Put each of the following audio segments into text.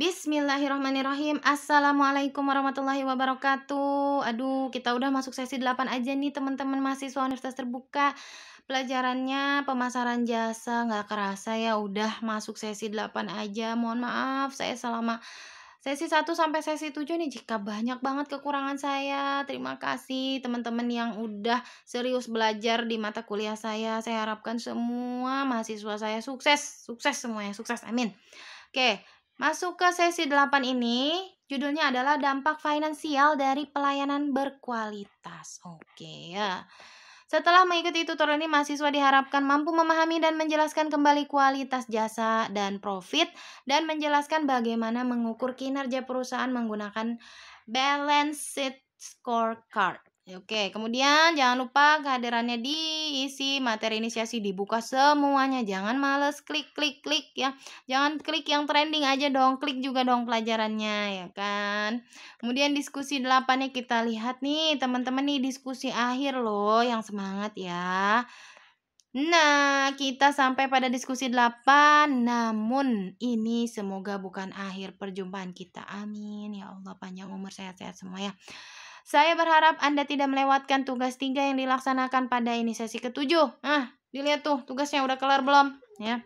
Bismillahirrahmanirrahim Assalamualaikum warahmatullahi wabarakatuh Aduh kita udah masuk sesi 8 aja nih teman-teman mahasiswa universitas terbuka Pelajarannya pemasaran jasa gak kerasa ya udah masuk sesi 8 aja Mohon maaf saya selama sesi 1 sampai sesi 7 nih jika banyak banget kekurangan saya. Terima kasih teman-teman yang udah serius belajar di mata kuliah saya. Saya harapkan semua mahasiswa saya sukses, sukses semuanya, sukses. Amin. Oke, Masuk ke sesi 8 ini, judulnya adalah dampak finansial dari pelayanan berkualitas. Oke ya. Setelah mengikuti tutorial ini, mahasiswa diharapkan mampu memahami dan menjelaskan kembali kualitas jasa dan profit dan menjelaskan bagaimana mengukur kinerja perusahaan menggunakan balance sheet scorecard. Oke, kemudian jangan lupa kehadirannya diisi materi inisiasi dibuka semuanya. Jangan males klik klik klik ya. Jangan klik yang trending aja dong, klik juga dong pelajarannya ya kan. Kemudian diskusi 8 kita lihat nih teman-teman nih diskusi akhir loh yang semangat ya. Nah, kita sampai pada diskusi 8. Namun, ini semoga bukan akhir perjumpaan kita. Amin. Ya Allah, panjang umur, sehat-sehat semua ya. Saya berharap Anda tidak melewatkan tugas tiga yang dilaksanakan pada ini sesi ketujuh. Nah, dilihat tuh tugasnya udah kelar belum? Ya.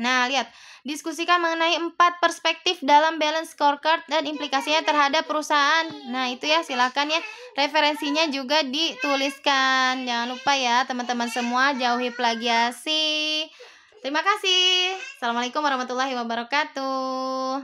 Nah, lihat. Diskusikan mengenai empat perspektif dalam balance scorecard dan implikasinya terhadap perusahaan. Nah, itu ya silakan ya. Referensinya juga dituliskan. Jangan lupa ya, teman-teman semua jauhi plagiasi. Terima kasih. Assalamualaikum warahmatullahi wabarakatuh.